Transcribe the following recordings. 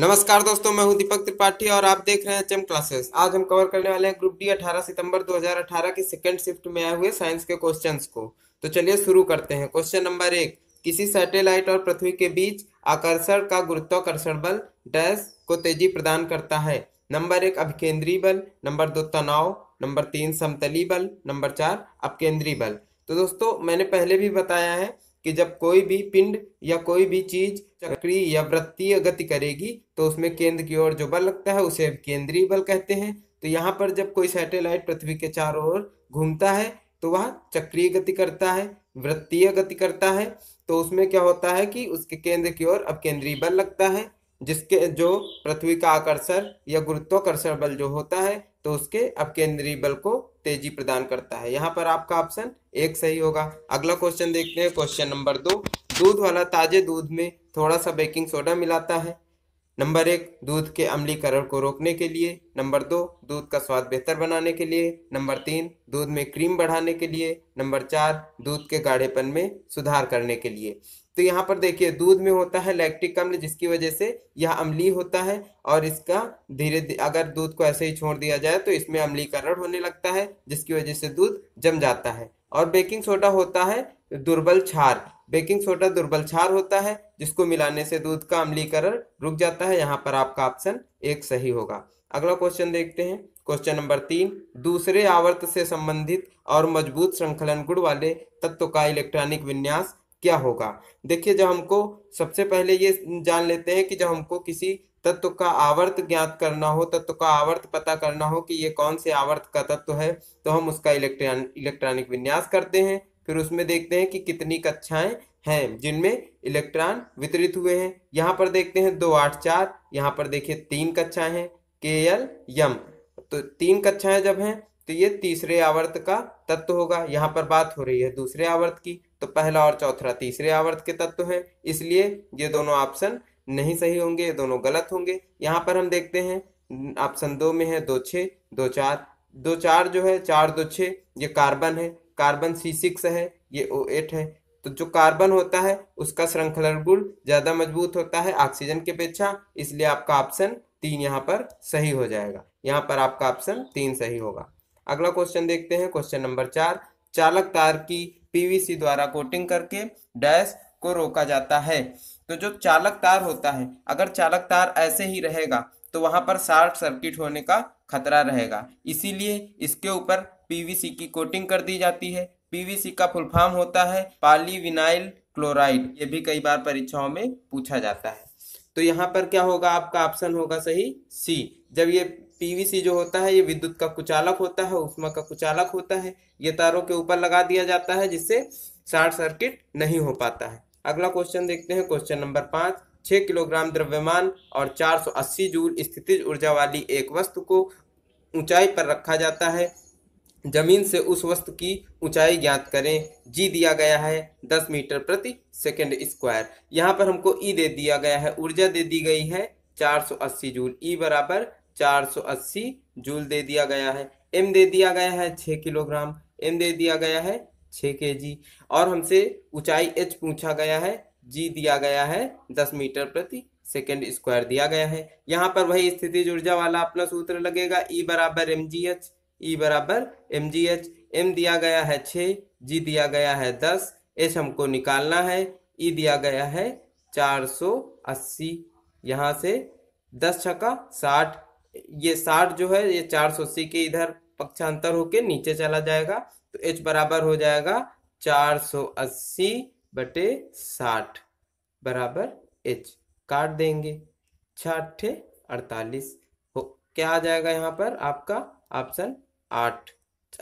नमस्कार दोस्तों मैं हूं दीपक त्रिपाठी और आप देख रहे हैं एचएम क्लासेस आज हम कवर करने वाले हैं ग्रुप डी 18 सितंबर 2018 की सेकंड शिफ्ट में आए हुए साइंस के क्वेश्चंस को तो चलिए शुरू करते हैं क्वेश्चन नंबर एक किसी सैटेलाइट और पृथ्वी के बीच आकर्षण का गुरुत्वाकर्षण बल डैश को तेजी प्रदान करता है नंबर एक अभिकेंद्रीय बल नंबर दो तनाव नंबर तीन समतली बल नंबर चार अपकेंद्रीय बल तो दोस्तों मैंने पहले भी बताया है कि जब कोई भी पिंड या कोई भी चीज चक्रीय या वृत्तीय गति करेगी तो उसमें केंद्र की ओर जो बल लगता है उसे केंद्रीय बल कहते हैं तो यहाँ पर जब कोई सैटेलाइट पृथ्वी के चारों ओर घूमता है तो वह चक्रीय गति करता है वृत्तीय गति करता है तो उसमें क्या होता है कि उसके केंद्र की ओर अब केंद्रीय बल लगता है जिसके जो पृथ्वी का आकर्षण या गुरुत्वाकर्षण बल जो होता है तो उसके अपकेंद्रीय बल को तेजी प्रदान करता है यहाँ पर आपका ऑप्शन एक सही होगा अगला क्वेश्चन देखते हैं क्वेश्चन नंबर दो दूध वाला ताजे दूध में थोड़ा सा बेकिंग सोडा मिलाता है नंबर एक दूध के अम्लीकरण को रोकने के लिए नंबर दो दूध का स्वाद बेहतर बनाने के लिए नंबर तीन दूध में क्रीम बढ़ाने के लिए नंबर चार दूध के गाढ़ेपन में सुधार करने के लिए तो यहाँ पर देखिए दूध में होता है लैक्टिक अम्ल जिसकी वजह से यह अम्ली होता है और इसका धीरे अगर दूध को ऐसे ही छोड़ दिया जाए तो इसमें अम्लीकरण होने लगता है जिसकी वजह से दूध जम जाता है और बेकिंग सोडा होता है दुर्बल छार बेकिंग सोडा दुर्बल छार होता है जिसको मिलाने से दूध का अम्लीकरण रुक जाता है यहाँ पर आपका ऑप्शन एक सही होगा अगला क्वेश्चन देखते हैं क्वेश्चन नंबर तीन दूसरे आवर्त से संबंधित और मजबूत श्रृंखलन गुण वाले तत्व का इलेक्ट्रॉनिक विन्यास क्या होगा देखिए जब हमको सबसे पहले ये जान लेते हैं कि जब हमको किसी तत्व का आवर्त ज्ञात करना हो तत्व का आवर्त पता करना हो कि ये कौन से आवर्त का तत्व है तो हम उसका इलेक्ट्रॉन इलेक्ट्रॉनिक विन्यास करते हैं फिर उसमें देखते हैं कि कितनी कक्षाएं हैं जिनमें इलेक्ट्रॉन वितरित हुए हैं यहाँ पर देखते हैं दो आठ चार यहाँ पर देखिए तीन कक्षाएं हैं के एल यम तो तीन कक्षाएं जब हैं तो ये तीसरे आवर्त का तत्व होगा यहाँ पर बात हो रही है दूसरे आवर्त की तो पहला और चौथा तीसरे आवर्त के तत्व हैं इसलिए ये दोनों ऑप्शन नहीं सही होंगे ये दोनों गलत होंगे यहाँ पर हम देखते हैं ऑप्शन दो में है दो छः दो चार दो चार जो है चार दो छः ये कार्बन है कार्बन सी सिक्स है ये ओ एट है तो जो कार्बन होता है उसका श्रृंखला गुण ज़्यादा मजबूत होता है ऑक्सीजन के अपेक्षा इसलिए आपका ऑप्शन तीन यहाँ पर सही हो जाएगा यहाँ पर आपका ऑप्शन तीन सही होगा अगला क्वेश्चन देखते हैं क्वेश्चन नंबर चार चालक तार की पीवीसी द्वारा कोटिंग करके डैश को रोका जाता है तो जो चालक तार होता है अगर चालक तार ऐसे ही रहेगा तो वहां पर शॉर्ट सर्किट होने का खतरा रहेगा इसीलिए इसके ऊपर पीवीसी की कोटिंग कर दी जाती है पीवीसी का फुल फॉर्म होता है पॉलीविनाइल क्लोराइड ये भी कई बार परीक्षाओं में पूछा जाता है तो यहाँ पर क्या होगा आपका ऑप्शन होगा सही सी जब ये पीवीसी जो होता है ये विद्युत का कुचालक होता है उष्मा का कुचालक होता है ये तारों के ऊपर लगा दिया जाता है जिससे शॉर्ट सर्किट नहीं हो पाता है अगला क्वेश्चन देखते हैं क्वेश्चन नंबर पाँच छः किलोग्राम द्रव्यमान और 480 जूल स्थितिज ऊर्जा वाली एक वस्तु को ऊंचाई पर रखा जाता है जमीन से उस वस्तु की ऊंचाई ज्ञात करें जी दिया गया है 10 मीटर प्रति सेकंड स्क्वायर यहाँ पर हमको ई e दे दिया गया है ऊर्जा दे दी गई है 480 जूल ई e बराबर 480 जूल दे दिया गया है एम दे दिया गया है 6 किलोग्राम एम दे दिया गया है 6 के जी और हमसे ऊंचाई एच पूछा गया है जी दिया गया है 10 मीटर प्रति सेकेंड स्क्वायर दिया गया है यहाँ पर वही स्थिति ऊर्जा वाला अपना सूत्र लगेगा ई e बराबर एम जी एच ई बराबर एम जी एच एम दिया गया है छः जी दिया गया है दस एच हमको निकालना है ई e दिया गया है चार सौ अस्सी यहाँ से दस छका साठ ये साठ जो है ये चार सौ अस्सी के इधर पक्षांतर होके नीचे चला जाएगा तो एच बराबर हो जाएगा चार सौ अस्सी बटे साठ बराबर एच काट देंगे छठे अड़तालीस हो क्या आ जाएगा यहाँ पर आपका ऑप्शन आठ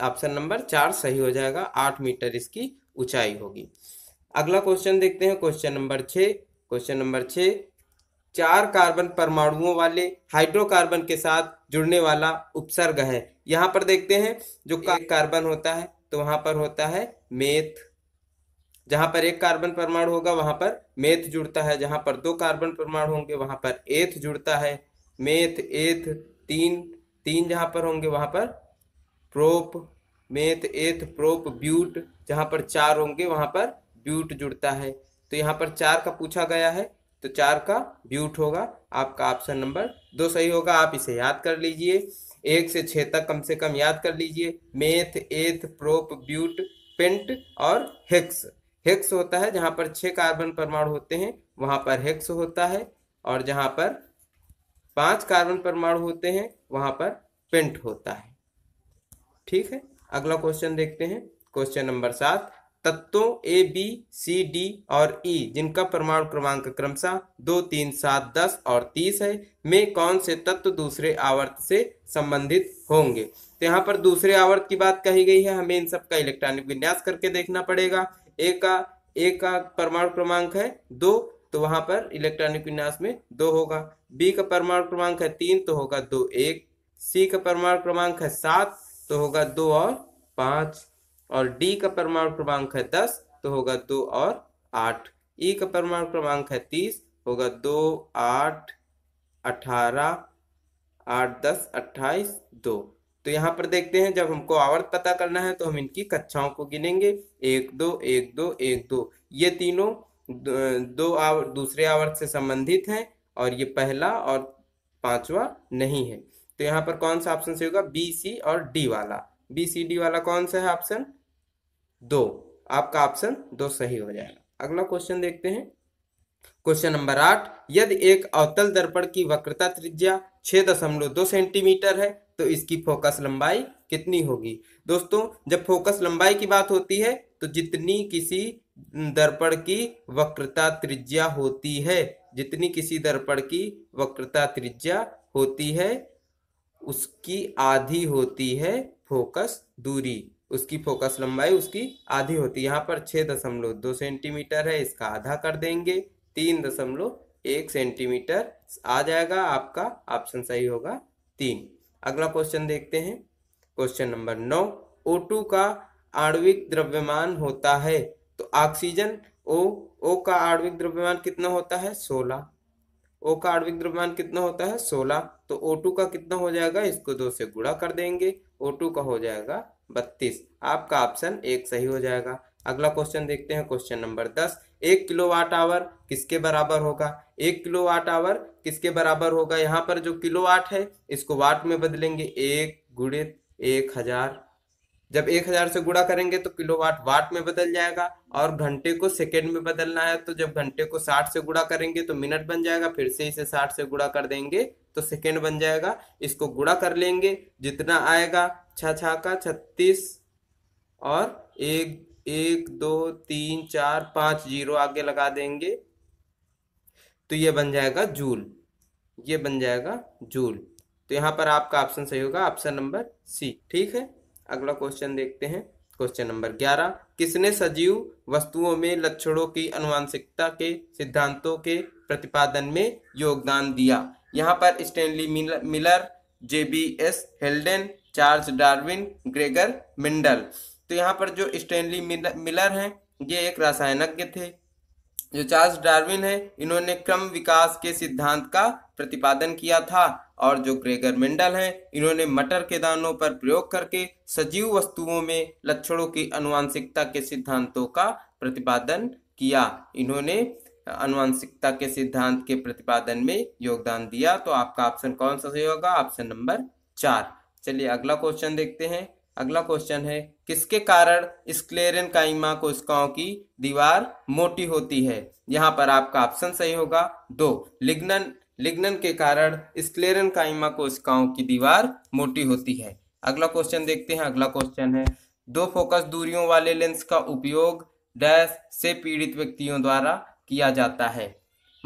ऑप्शन नंबर चार सही हो जाएगा आठ मीटर इसकी ऊंचाई होगी अगला क्वेश्चन देखते हैं क्वेश्चन नंबर छः क्वेश्चन नंबर छः चार कार्बन परमाणुओं वाले हाइड्रोकार्बन के साथ जुड़ने वाला उपसर्ग है यहां पर देखते हैं जो कार्बन होता है तो वहां पर होता है मेथ जहां पर एक कार्बन परमाणु होगा वहां पर मेथ जुड़ता है जहां पर दो कार्बन परमाणु होंगे वहां पर एथ जुड़ता है मेथ एथ तीन तीन जहां पर होंगे वहां पर prop meth eth prop but जहां पर चार होंगे वहां पर ब्यूट जुड़ता है तो यहां पर चार का पूछा गया है तो चार का ब्यूट होगा आपका ऑप्शन नंबर दो सही होगा आप इसे याद कर लीजिए एक से छः तक कम से कम याद कर लीजिए meth eth prop but pent और हेक्स हेक्स होता है जहाँ पर छः कार्बन परमाणु होते हैं वहाँ पर हेक्स होता है और जहाँ पर पांच कार्बन परमाणु होते हैं वहाँ पर पेंट होता है ठीक है अगला क्वेश्चन देखते हैं क्वेश्चन नंबर सात तत्वों ए बी सी डी और ई e, जिनका परमाणु क्रमांक क्रमशः दो तीन सात दस और तीस है में कौन से तत्व दूसरे आवर्त से संबंधित होंगे तो यहाँ पर दूसरे आवर्त की बात कही गई है हमें इन सब का इलेक्ट्रॉनिक विन्यास करके देखना पड़ेगा ए का ए का परमाणु क्रमांक है दो तो वहां पर इलेक्ट्रॉनिक विन्यास में दो होगा बी का परमाणु क्रमांक है तीन तो होगा दो एक सी का परमाणु क्रमांक है सात तो होगा दो और पाँच और डी का परमाणु क्रमांक है दस तो होगा दो और आठ ई e का परमाणु क्रमांक है तीस होगा दो आठ अठारह आठ दस अट्ठाईस दो तो यहाँ पर देखते हैं जब हमको आवर्त पता करना है तो हम इनकी कक्षाओं को गिनेंगे एक दो एक दो एक दो ये तीनों दो आवर दूसरे आवर्त से संबंधित हैं और ये पहला और पांचवा नहीं है तो यहाँ पर कौन सा ऑप्शन सही होगा बी सी और डी वाला बी सी डी वाला कौन सा है ऑप्शन दो आपका ऑप्शन दो सही हो जाएगा अगला क्वेश्चन देखते हैं क्वेश्चन नंबर आठ यदि एक अवतल दर्पण की वक्रता त्रिज्या छह दशमलव दो सेंटीमीटर है तो इसकी फोकस लंबाई कितनी होगी दोस्तों जब फोकस लंबाई की बात होती है तो जितनी किसी दर्पण की वक्रता त्रिज्या होती है जितनी किसी दर्पण की वक्रता त्रिज्या होती है उसकी आधी होती है फोकस दूरी उसकी फोकस लंबाई उसकी आधी होती है यहाँ पर छः दशमलव दो सेंटीमीटर है इसका आधा कर देंगे तीन दशमलव एक सेंटीमीटर आ जाएगा आपका ऑप्शन सही होगा तीन अगला क्वेश्चन देखते हैं क्वेश्चन नंबर नौ ओ टू का आणविक द्रव्यमान होता है तो ऑक्सीजन ओ ओ का आणविक द्रव्यमान कितना होता है सोलह ओ का आणविक द्रव्यमान कितना होता है सोलह तो ओ टू का कितना हो जाएगा इसको दो से गुणा कर देंगे ओ टू का हो जाएगा बत्तीस आपका ऑप्शन एक सही हो जाएगा अगला क्वेश्चन देखते हैं क्वेश्चन नंबर दस एक किलो वाट आवर किसके बराबर होगा एक किलो वाट आवर किसके बराबर होगा यहाँ पर जो किलो वाट है इसको वाट में बदलेंगे एक गुड़े एक हजार जब एक हजार से गुड़ा करेंगे तो किलो वाट वाट में बदल जाएगा और घंटे को सेकेंड में बदलना है तो जब घंटे को साठ से गुड़ा करेंगे तो मिनट बन जाएगा फिर से इसे साठ से गुड़ा कर देंगे तो सेकेंड बन जाएगा इसको गुड़ा कर लेंगे जितना आएगा छा छा का छत्तीस और एक एक दो तीन चार पाँच जीरो आगे लगा देंगे तो ये बन जाएगा जूल ये बन जाएगा जूल तो यहाँ पर आपका ऑप्शन सही होगा ऑप्शन नंबर सी ठीक है अगला क्वेश्चन देखते हैं क्वेश्चन नंबर ग्यारह किसने सजीव वस्तुओं में लक्षणों की अनुवांशिकता के सिद्धांतों के प्रतिपादन में योगदान दिया यहाँ पर Stanley Miller J B S Haldane Charles Darwin Gregor Mendel तो यहाँ पर जो स्टेनली मिलर हैं ये एक रासायनज्ञ थे जो चार्ल्स डार्विन है इन्होंने क्रम विकास के सिद्धांत का प्रतिपादन किया था और जो ग्रेगर मिंडल हैं इन्होंने मटर के दानों पर प्रयोग करके सजीव वस्तुओं में लक्षणों की अनुवांशिकता के सिद्धांतों का प्रतिपादन किया इन्होंने अनुवांशिकता के सिद्धांत के प्रतिपादन में योगदान दिया तो आपका ऑप्शन कौन सा सही होगा ऑप्शन नंबर चार चलिए अगला क्वेश्चन देखते हैं अगला क्वेश्चन है किसके कारण स्क्लेरन काइमा कोशिकाओं की दीवार मोटी होती है यहाँ पर आपका ऑप्शन सही होगा दो लिग्नन लिग्नन के कारण स्क्लेरन काइमा कोशिकाओं की दीवार मोटी होती है अगला क्वेश्चन देखते हैं अगला क्वेश्चन है दो फोकस दूरियों वाले लेंस का उपयोग डैश से पीड़ित व्यक्तियों द्वारा किया जाता है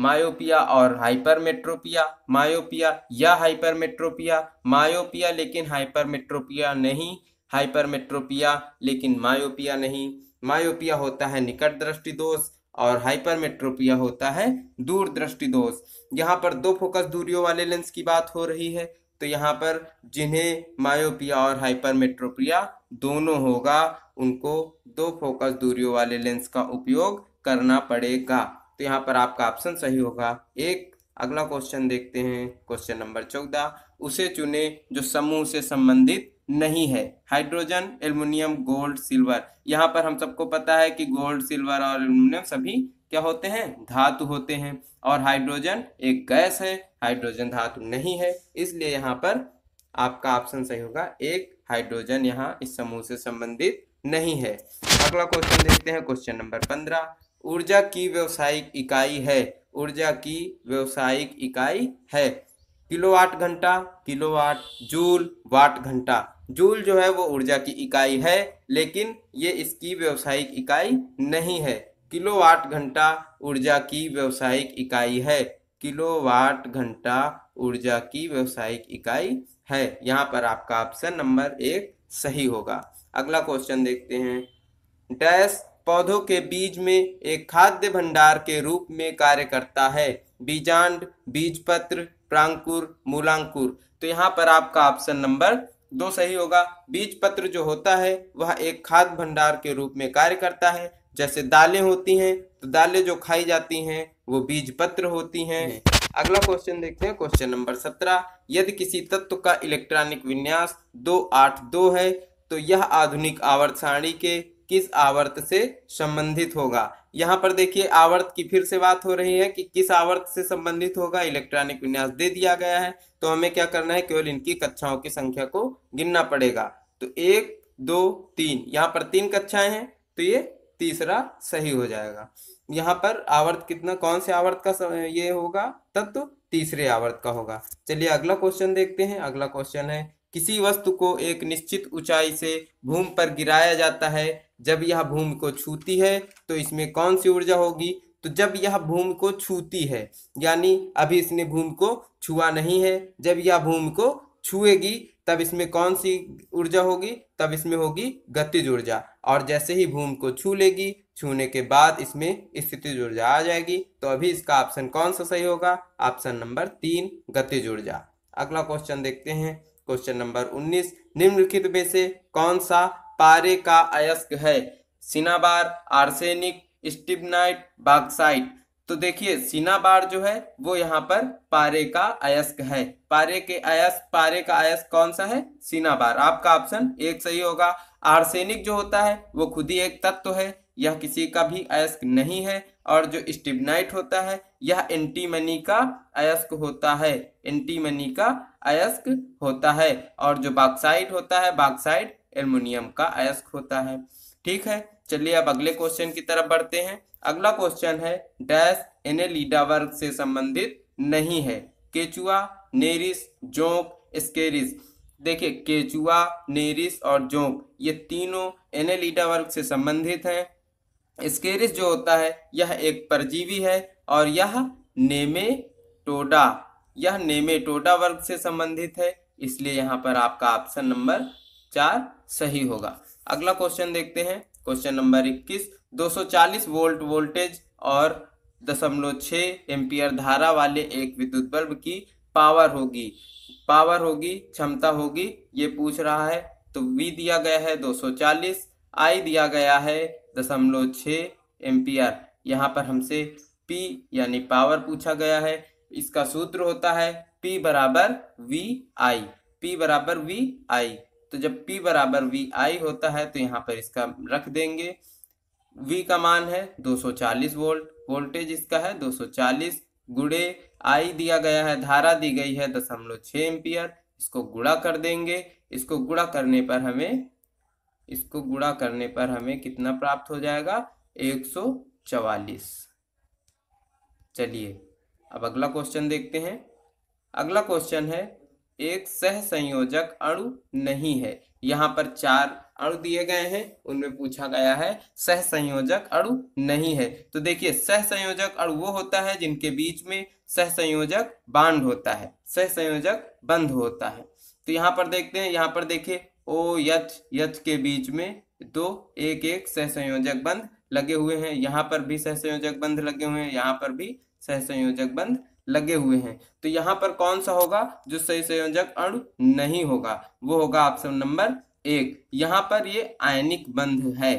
मायोपिया और हाइपरमेट्रोपिया मायोपिया या हाइपरमेट्रोपिया मायोपिया लेकिन हाइपरमेट्रोपिया नहीं हाइपरमेट्रोपिया लेकिन मायोपिया नहीं मायोपिया होता है निकट दृष्टि दोष और हाइपरमेट्रोपिया होता है दूर दृष्टि दोष यहाँ पर दो फोकस दूरियों वाले लेंस की बात हो रही है तो यहाँ पर जिन्हें मायोपिया और हाइपरमेट्रोपिया दोनों होगा उनको दो फोकस दूरियों वाले लेंस का उपयोग करना पड़ेगा तो यहाँ पर आपका ऑप्शन सही होगा एक अगला क्वेश्चन देखते हैं क्वेश्चन नंबर चौदह उसे चुने जो समूह से संबंधित नहीं है हाइड्रोजन एल्युमिनियम गोल्ड सिल्वर यहाँ पर हम सबको पता है कि गोल्ड सिल्वर और एल्युमिनियम सभी क्या होते हैं धातु होते हैं और हाइड्रोजन एक गैस है हाइड्रोजन धातु नहीं है इसलिए यहाँ पर आपका ऑप्शन सही होगा एक हाइड्रोजन यहाँ इस समूह से संबंधित नहीं है अगला क्वेश्चन देखते हैं क्वेश्चन नंबर पंद्रह ऊर्जा की व्यवसायिक इकाई है ऊर्जा की व्यवसायिक इकाई है किलोवाट घंटा किलोवाट जूल वाट घंटा जूल जो है वो ऊर्जा की इकाई है लेकिन ये इसकी व्यवसायिक इकाई नहीं है किलोवाट घंटा ऊर्जा की व्यवसायिक इकाई है किलोवाट घंटा ऊर्जा की व्यवसायिक इकाई है यहाँ पर आपका ऑप्शन नंबर एक सही होगा अगला क्वेश्चन देखते हैं डैश पौधों के बीज में एक खाद्य भंडार के रूप में कार्य करता है बीजांड बीजपत्र प्रांकुर मूलांकुर तो यहाँ पर आपका ऑप्शन नंबर दो सही होगा बीज पत्र जो होता है वह एक खाद्य भंडार के रूप में कार्य करता है जैसे दालें होती हैं तो दालें जो खाई जाती हैं वो बीज पत्र होती हैं अगला क्वेश्चन देखते हैं क्वेश्चन नंबर सत्रह यदि किसी तत्व का इलेक्ट्रॉनिक विन्यास दो आठ दो है तो यह आधुनिक आवर्त सारणी के किस आवर्त से संबंधित होगा यहाँ पर देखिए आवर्त की फिर से बात हो रही है कि किस आवर्त से संबंधित होगा इलेक्ट्रॉनिक विन्यास दे दिया गया है तो हमें क्या करना है केवल इनकी कक्षाओं की संख्या को गिनना पड़ेगा तो एक दो तीन यहाँ पर तीन कक्षाएं हैं तो ये तीसरा सही हो जाएगा यहाँ पर आवर्त कितना कौन से आवर्त का ये होगा तत्व तो तीसरे आवर्त का होगा चलिए अगला क्वेश्चन देखते हैं अगला क्वेश्चन है किसी वस्तु को एक निश्चित ऊंचाई से भूमि पर गिराया जाता है जब यह भूमि को छूती है तो इसमें कौन सी ऊर्जा होगी तो जब यह भूमि को छूती है यानी अभी इसने भूमि को छुआ नहीं है जब यह भूमि को छुएगी तब इसमें कौन सी ऊर्जा होगी तब इसमें होगी गतिज ऊर्जा और जैसे ही भूमि को छू लेगी छूने के बाद इसमें स्थिति ऊर्जा आ जाएगी तो अभी इसका ऑप्शन कौन सा सही होगा ऑप्शन नंबर तीन गतिज ऊर्जा अगला क्वेश्चन देखते हैं क्वेश्चन नंबर उन्नीस निम्नलिखित में से कौन सा पारे का अयस्क है सिनाबार आर्सेनिक स्टिबनाइट बागसाइट तो देखिए सिनाबार जो है वो यहाँ पर पारे का अयस्क है पारे के अयस्क पारे का अयस्क कौन सा है सिनाबार आपका ऑप्शन एक सही होगा आर्सेनिक जो होता है वो खुद ही एक तत्व है यह किसी का भी अयस्क नहीं है और जो स्टिबनाइट होता है यह एंटीमनी का अयस्क होता है एंटीमनी का अयस्क होता है और जो बाक्साइट होता है बाक्साइट एल्युमिनियम का अयस्क होता है ठीक है चलिए अब अगले क्वेश्चन की तरफ बढ़ते हैं अगला क्वेश्चन है डैश एनेलिडा वर्ग से संबंधित नहीं है केचुआ नेरिस जोंक स्केरिस देखिए केचुआ नेरिस और जोंक ये तीनों एनेलिडा वर्ग से संबंधित हैं स्केरिस जो होता है यह एक परजीवी है और यह नेमेटोडा यह नेमेटोडा वर्ग से संबंधित है इसलिए यहाँ पर आपका ऑप्शन नंबर चार सही होगा अगला क्वेश्चन देखते हैं क्वेश्चन नंबर 21 240 वोल्ट वोल्टेज और दशमलव छः एम्पियर धारा वाले एक विद्युत बल्ब की पावर होगी पावर होगी क्षमता होगी ये पूछ रहा है तो वी दिया गया है 240 आई दिया गया है दशमलव छः एम्पियर यहाँ पर हमसे पी यानी पावर पूछा गया है इसका सूत्र होता है पी बराबर वी आई पी बराबर वी आई तो जब P बराबर वी आई होता है तो यहाँ पर इसका रख देंगे V का मान है 240 वोल्ट वोल्टेज इसका है 240 गुड़े आई दिया गया है धारा दी गई है दशमलव छः एम्पियर इसको गुड़ा कर देंगे इसको गुड़ा करने पर हमें इसको गुड़ा करने पर हमें कितना प्राप्त हो जाएगा एक सौ चवालीस चलिए अब अगला क्वेश्चन देखते हैं अगला क्वेश्चन है एक सह संयोजक अणु नहीं है यहाँ पर चार अणु दिए गए हैं उनमें पूछा गया है सह संयोजक अणु नहीं है तो देखिए सह संयोजक अणु वो होता है जिनके बीच में सह संयोजक होता है सह संयोजक बंध होता है तो यहाँ पर देखते हैं यहाँ पर देखिए ओ यच यच के बीच में दो एक एक सह संयोजक बंध लगे हुए हैं यहाँ पर भी सह संयोजक बंध लगे हुए हैं यहाँ पर भी सह संयोजक बंध लगे हुए हैं तो यहाँ पर कौन सा होगा जो सही संयोजक अणु नहीं होगा वो होगा ऑप्शन नंबर एक यहाँ पर ये आयनिक बंध है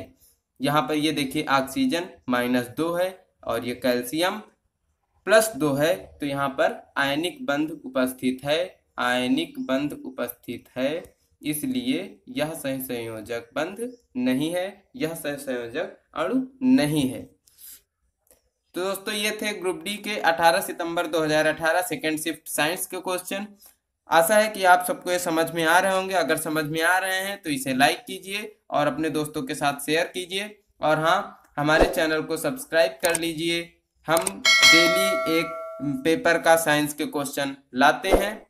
यहाँ पर ये देखिए ऑक्सीजन माइनस दो है और ये कैल्शियम प्लस दो है तो यहाँ पर आयनिक बंध उपस्थित है आयनिक बंध उपस्थित है इसलिए यह सही संयोजक बंध नहीं है यह सही संयोजक अणु नहीं है तो दोस्तों ये थे ग्रुप डी के 18 सितंबर 2018 सेकेंड शिफ्ट साइंस के क्वेश्चन आशा है कि आप सबको ये समझ में आ रहे होंगे अगर समझ में आ रहे हैं तो इसे लाइक कीजिए और अपने दोस्तों के साथ शेयर कीजिए और हाँ हमारे चैनल को सब्सक्राइब कर लीजिए हम डेली एक पेपर का साइंस के क्वेश्चन लाते हैं